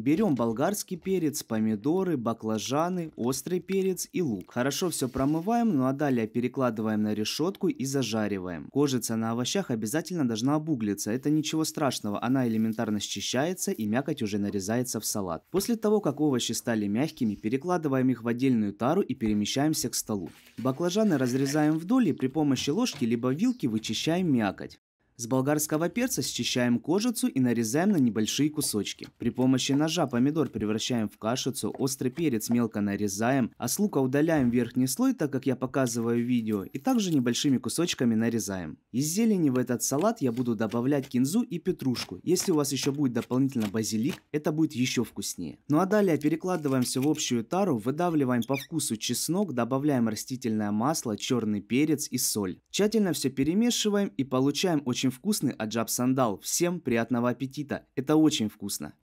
Берем болгарский перец, помидоры, баклажаны, острый перец и лук. Хорошо все промываем, ну а далее перекладываем на решетку и зажариваем. Кожица на овощах обязательно должна обуглиться, это ничего страшного, она элементарно счищается и мякоть уже нарезается в салат. После того, как овощи стали мягкими, перекладываем их в отдельную тару и перемещаемся к столу. Баклажаны разрезаем вдоль и при помощи ложки либо вилки вычищаем мякоть. С болгарского перца счищаем кожицу и нарезаем на небольшие кусочки. При помощи ножа помидор превращаем в кашицу, острый перец мелко нарезаем, а с лука удаляем верхний слой, так как я показываю в видео, и также небольшими кусочками нарезаем. Из зелени в этот салат я буду добавлять кинзу и петрушку. Если у вас еще будет дополнительно базилик, это будет еще вкуснее. Ну а далее перекладываем все в общую тару, выдавливаем по вкусу чеснок, добавляем растительное масло, черный перец и соль. Тщательно все перемешиваем и получаем очень очень вкусный аджаб сандал. Всем приятного аппетита. Это очень вкусно.